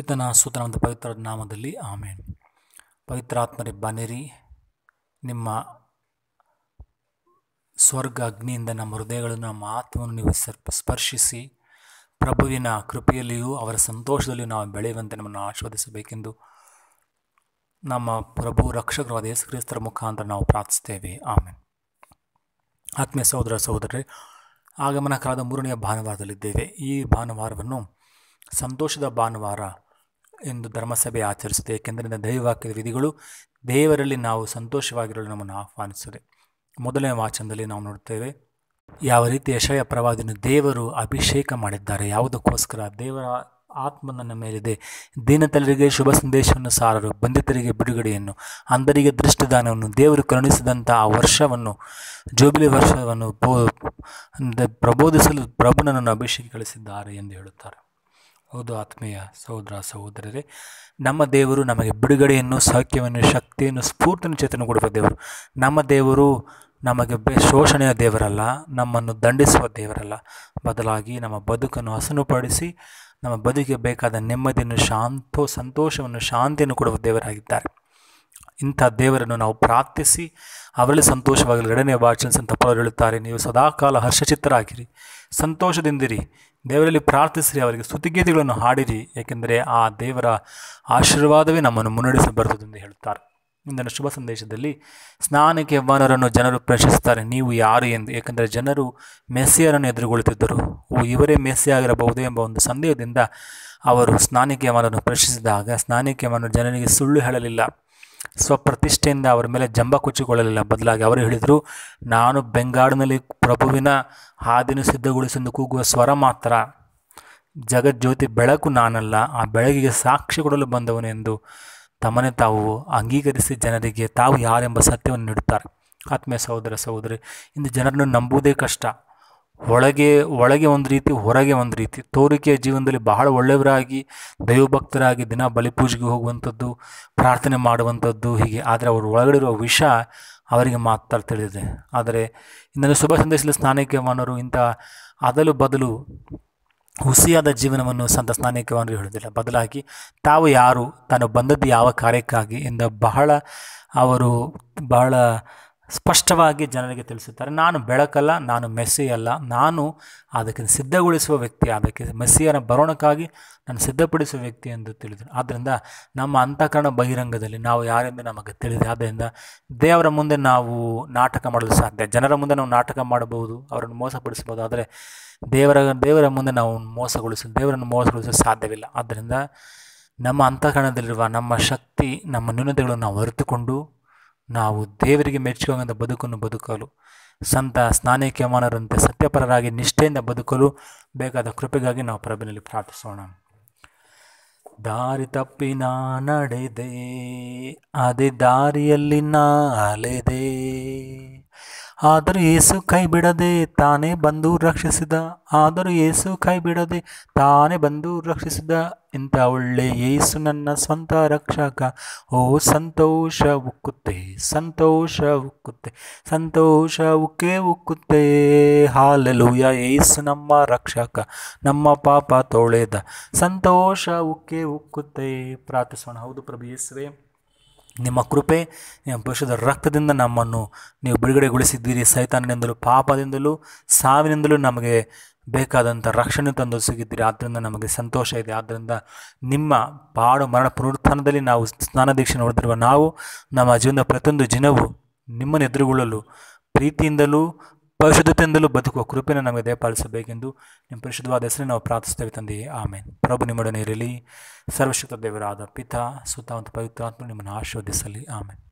ಪಿತನ ಸೂತ್ರವಂತ ಪವಿತ್ರ ನಾಮದಲ್ಲಿ ಆಮೇನ್ ಪವಿತ್ರಾತ್ಮರೇ ಬನೇರಿ ನಿಮ್ಮ ಸ್ವರ್ಗ ಅಗ್ನಿಯಿಂದ ನಮ್ಮ ಹೃದಯಗಳನ್ನು ನಮ್ಮ ಆತ್ಮವನ್ನು ನೀವು ಸ್ಪರ್ಶಿಸಿ ಪ್ರಭುವಿನ ಕೃಪೆಯಲ್ಲಿಯೂ ಅವರ ಸಂತೋಷದಲ್ಲಿಯೂ ನಾವು ಬೆಳೆಯುವಂತೆ ನಮ್ಮನ್ನು ಆಶೀರ್ವದಿಸಬೇಕೆಂದು ನಮ್ಮ ಪ್ರಭು ರಕ್ಷಕರವಾದ ಯೇಸು ಕ್ರಿಸ್ತರ ಮುಖಾಂತರ ನಾವು ಪ್ರಾರ್ಥಿಸ್ತೇವೆ ಆಮೇಲೆ ಆತ್ಮೀಯ ಸಹೋದರ ಆಗಮನ ಕಾಲದ ಮೂರನೆಯ ಭಾನುವಾರದಲ್ಲಿದ್ದೇವೆ ಈ ಭಾನುವಾರವನ್ನು ಸಂತೋಷದ ಭಾನುವಾರ ಎಂದು ಧರ್ಮಸಭೆ ಆಚರಿಸುತ್ತೆ ಏಕೆಂದರೆ ದೈವವಾಕ್ಯದ ವಿಧಿಗಳು ದೇವರಲ್ಲಿ ನಾವು ಸಂತೋಷವಾಗಿರಲು ನಮ್ಮನ್ನು ಆಹ್ವಾನಿಸುತ್ತದೆ ಮೊದಲನೇ ವಾಚನದಲ್ಲಿ ನಾವು ನೋಡ್ತೇವೆ ಯಾವ ರೀತಿ ಯಶಯ ಪ್ರವಾದಿನ ದೇವರು ಅಭಿಷೇಕ ಮಾಡಿದ್ದಾರೆ ಯಾವುದಕ್ಕೋಸ್ಕರ ದೇವರ ಆತ್ಮ ನನ್ನ ಮೇಲಿದೆ ದೀನತಲರಿಗೆ ಶುಭ ಸಂದೇಶವನ್ನು ಸಾರರು ಬಂಧಿತರಿಗೆ ಬಿಡುಗಡೆಯನ್ನು ಅಂದರಿಗೆ ದೃಷ್ಟಿದಾನವನ್ನು ದೇವರು ಕರುಣಿಸಿದಂಥ ಆ ವರ್ಷವನ್ನು ಜೂಬಿಲಿ ವರ್ಷವನ್ನು ಪ್ರಬೋಧಿಸಲು ಪ್ರಭು ನನ್ನನ್ನು ಗಳಿಸಿದ್ದಾರೆ ಎಂದು ಹೇಳುತ್ತಾರೆ ಹೌದು ಆತ್ಮೀಯ ಸಹೋದರ ಸಹೋದರರೇ ನಮ್ಮ ದೇವರು ನಮಗೆ ಬಿಡುಗಡೆಯನ್ನು ಸೌಖ್ಯವನ್ನು ಶಕ್ತಿಯನ್ನು ಸ್ಫೂರ್ತಿಯನ್ನು ಚೇತನ ಕೊಡುವ ದೇವರು ನಮ್ಮ ದೇವರು ನಮಗೆ ಬೆ ಶೋಷಣೆಯ ದೇವರಲ್ಲ ನಮ್ಮನ್ನು ದಂಡಿಸುವ ದೇವರಲ್ಲ ಬದಲಾಗಿ ನಮ್ಮ ಬದುಕನ್ನು ಹಸನುಪಡಿಸಿ ನಮ್ಮ ಬದುಕಿಗೆ ಬೇಕಾದ ನೆಮ್ಮದಿಯನ್ನು ಶಾಂತೋ ಸಂತೋಷವನ್ನು ಶಾಂತಿಯನ್ನು ಕೊಡುವ ದೇವರಾಗಿದ್ದಾರೆ ಇಂಥ ದೇವರನ್ನು ನಾವು ಪ್ರಾರ್ಥಿಸಿ ಅವರಲ್ಲಿ ಸಂತೋಷವಾಗಲಿ ಎರಡನೇ ವಾಚನ ಅಂತ ಹೇಳುತ್ತಾರೆ ನೀವು ಸದಾಕಾಲ ಹರ್ಷಚಿತ್ತರಾಗಿರಿ ಸಂತೋಷದಿಂದಿರಿ ದೇವರಲ್ಲಿ ಪ್ರಾರ್ಥಿಸಿರಿ ಅವರಿಗೆ ಸ್ತುತಿಗೀತೆಗಳನ್ನು ಹಾಡಿರಿ ಏಕೆಂದರೆ ಆ ದೇವರ ಆಶೀರ್ವಾದವೇ ನಮ್ಮನ್ನು ಮುನ್ನಡೆಸಬರುತ್ತದೆ ಎಂದು ಹೇಳುತ್ತಾರೆ ಇಂದಿನ ಶುಭ ಸಂದೇಶದಲ್ಲಿ ಸ್ನಾನಕ್ಕೆ ಜನರು ಪ್ರಶ್ನಿಸುತ್ತಾರೆ ನೀವು ಯಾರು ಎಂದು ಏಕೆಂದರೆ ಜನರು ಮೆಸ್ಸಿಯರನ್ನು ಎದುರುಗೊಳ್ಳುತ್ತಿದ್ದರು ಓ ಇವರೇ ಮೆಸ್ಸಿಯಾಗಿರಬಹುದು ಎಂಬ ಒಂದು ಸಂದೇಹದಿಂದ ಅವರು ಸ್ನಾನಿಕೆ ಪ್ರಶಿಸಿದಾಗ ಪ್ರಶ್ನಿಸಿದಾಗ ಜನರಿಗೆ ಸುಳ್ಳು ಹೇಳಲಿಲ್ಲ ಸ್ವಪ್ರತಿಷ್ಠೆಯಿಂದ ಅವರ ಮೇಲೆ ಜಂಬ ಕುಚ್ಚಿಕೊಳ್ಳಲಿಲ್ಲ ಬದಲಾಗಿ ಅವರು ಹೇಳಿದರು ನಾನು ಬೆಂಗಾಡಿನಲ್ಲಿ ಪ್ರಭುವಿನ ಹಾದಿನ ಸಿದ್ಧಗೊಳಿಸಿದ್ದು ಕೂಗುವ ಸ್ವರ ಮಾತ್ರ ಜಗಜ್ಯೋತಿ ಬೆಳಕು ನಾನಲ್ಲ ಆ ಬೆಳಕಿಗೆ ಸಾಕ್ಷಿ ಕೊಡಲು ಬಂದವನು ಎಂದು ತಮ್ಮನೆ ತಾವು ಅಂಗೀಕರಿಸಿ ಜನರಿಗೆ ತಾವು ಯಾರೆಂಬ ಸತ್ಯವನ್ನು ನೀಡುತ್ತಾರೆ ಆತ್ಮೀಯ ಸಹೋದರ ಸಹೋದರಿ ಇಂದು ಜನರನ್ನು ನಂಬುವುದೇ ಕಷ್ಟ ಒಳಗೆ ಒಳಗೆ ಒಂದು ರೀತಿ ಹೊರಗೆ ಒಂದು ರೀತಿ ತೋರಿಕೆಯ ಜೀವನದಲ್ಲಿ ಬಹಳ ಒಳ್ಳೆಯವರಾಗಿ ದೈವಭಕ್ತರಾಗಿ ದಿನ ಬಲಿಪೂಜೆಗೆ ಹೋಗುವಂಥದ್ದು ಪ್ರಾರ್ಥನೆ ಮಾಡುವಂಥದ್ದು ಹೀಗೆ ಆದರೆ ಅವರು ಒಳಗಡೆ ವಿಷ ಅವರಿಗೆ ಮಾತ್ರ ತಿಳಿದಿದೆ ಆದರೆ ಇಂದಿನ ಶುಭ ಸಂದೇಶದಲ್ಲಿ ವಾನರು ಇಂಥ ಅದಲು ಬದಲು ಹುಸಿಯಾದ ಜೀವನವನ್ನು ಸಂತ ಸ್ನಾನಿಕವಾನರು ಹೇಳುವುದಿಲ್ಲ ಬದಲಾಗಿ ತಾವು ಯಾರು ತಾನು ಬಂದದ್ದು ಯಾವ ಕಾರ್ಯಕ್ಕಾಗಿ ಇಂದ ಬಹಳ ಅವರು ಬಹಳ ಸ್ಪಷ್ಟವಾಗಿ ಜನರಿಗೆ ತಿಳಿಸುತ್ತಾರೆ ನಾನು ಬೆಳಕಲ್ಲ ನಾನು ಮೆಸ್ಸಿಯಲ್ಲ ನಾನು ಅದಕ್ಕೆ ಸಿದ್ಧಗೊಳಿಸುವ ವ್ಯಕ್ತಿ ಅದಕ್ಕೆ ಮೆಸ್ಸಿಯನ ಬರೋಣಕ್ಕಾಗಿ ನಾನು ಸಿದ್ಧಪಡಿಸುವ ವ್ಯಕ್ತಿ ಎಂದು ತಿಳಿದರು ಆದ್ದರಿಂದ ನಮ್ಮ ಅಂತಃಕರಣ ಬಹಿರಂಗದಲ್ಲಿ ನಾವು ಯಾರೆಂದು ನಮಗೆ ತಿಳಿದು ಆದ್ದರಿಂದ ದೇವರ ಮುಂದೆ ನಾವು ನಾಟಕ ಮಾಡಲು ಸಾಧ್ಯ ಜನರ ಮುಂದೆ ನಾವು ನಾಟಕ ಮಾಡಬಹುದು ಅವರನ್ನು ಮೋಸಪಡಿಸಬಹುದು ಆದರೆ ದೇವರ ದೇವರ ಮುಂದೆ ನಾವು ಮೋಸಗೊಳಿಸಲು ದೇವರನ್ನು ಮೋಸಗೊಳಿಸಲು ಸಾಧ್ಯವಿಲ್ಲ ಆದ್ದರಿಂದ ನಮ್ಮ ಅಂತಃಕರಣದಲ್ಲಿರುವ ನಮ್ಮ ಶಕ್ತಿ ನಮ್ಮ ನ್ಯೂನತೆಗಳನ್ನು ನಾವು ಅರಿತುಕೊಂಡು ನಾವು ದೇವರಿಗೆ ಮೆಚ್ಚುವಂಥ ಬದುಕನ್ನು ಬದುಕಲು ಸಂತ ಸ್ನಾನಿಕ್ಯಮಾನರಂತೆ ಸತ್ಯಪರರಾಗಿ ನಿಷ್ಠೆಯಿಂದ ಬದುಕಲು ಬೇಕಾದ ಕೃಪೆಗಾಗಿ ನಾವು ಪ್ರಭೆಯಲ್ಲಿ ಪ್ರಾರ್ಥಿಸೋಣ ದಾರಿ ತಪ್ಪಿ ನಾ ನಡೆದೆ ಅದೇ ದಾರಿಯಲ್ಲಿ ನಾ ಅಲೆದೇ ಆದರೂ ಏಸು ಕೈ ಬಿಡದೆ ತಾನೇ ಬಂದು ರಕ್ಷಿಸಿದ ಆದರೂ ಏಸು ಕೈ ಬಿಡದೆ ತಾನೇ ಬಂದು ರಕ್ಷಿಸಿದ ಇಂಥ ಒಳ್ಳೆ ಏಸು ನನ್ನ ಸ್ವಂತ ರಕ್ಷಕ ಓ ಸಂತೋಷ ಉಕ್ಕುತ್ತೆ ಸಂತೋಷ ಉಕ್ಕುತ್ತೆ ಸಂತೋಷ ಉಕ್ಕೇ ಉಕ್ಕುತ್ತೆ ಹಾಲೆಲುಯ ಯೇಸು ನಮ್ಮ ರಕ್ಷಕ ನಮ್ಮ ಪಾಪ ತೊಳೆದ ಸಂತೋಷ ಉಕ್ಕೇ ಉಕ್ಕುತ್ತೆ ಪ್ರಾರ್ಥಿಸೋಣ ಹೌದು ಪ್ರಭು ಯೇಸುವೆ ನಿಮ್ಮ ಕೃಪೆ ನಿಮ್ಮ ಪರಿಶುದ್ಧ ರಕ್ತದಿಂದ ನಮ್ಮನ್ನು ನೀವು ಬಿಡುಗಡೆಗೊಳಿಸಿದ್ದೀರಿ ಸೈತಾನನಿಂದಲೂ ಪಾಪದಿಂದಲೂ ಸಾವಿನಿಂದಲೂ ನಮಗೆ ಬೇಕಾದಂಥ ರಕ್ಷಣೆ ತಂದು ಸಿಗಿದ್ದೀರಿ ಆದ್ದರಿಂದ ನಮಗೆ ಸಂತೋಷ ಇದೆ ಆದ್ದರಿಂದ ನಿಮ್ಮ ಪಾಡು ಮರಣ ಪುನರುತ್ಥಾನದಲ್ಲಿ ನಾವು ಸ್ನಾನ ದೀಕ್ಷೆ ನೋಡ್ತಿರುವ ನಾವು ನಮ್ಮ ಜೀವನದ ಪ್ರತಿಯೊಂದು ದಿನವೂ ನಿಮ್ಮನ್ನು ಎದುರುಗೊಳ್ಳಲು ಪ್ರೀತಿಯಿಂದಲೂ ಪರಿಶುದ್ಧತೆಯಿಂದಲೂ ಬದುಕುವ ಕೃಪೆಯನ್ನು ನಮಗೆ ದಯಪಾಲಿಸಬೇಕೆಂದು ನಿಮ್ಮ ಪರಿಶುದ್ಧವಾದ ಹೆಸರಿನ ನಾವು ಪ್ರಾರ್ಥಿಸ್ತೇವೆ ತಂದೆಯೇ ಆಮೇನ್ ಪ್ರಭು ನಿಮ್ಮೊಡನೆ ಇರಲಿ ಸರ್ವಶಕ್ತ ದೇವರಾದ ಪಿತಾ ಸುತ್ತ ಪವಿತ್ರಾತ್ಮ ನಿಮ್ಮನ್ನು ಆಶೀರ್ವದಿಸಲಿ ಆಮೇನ್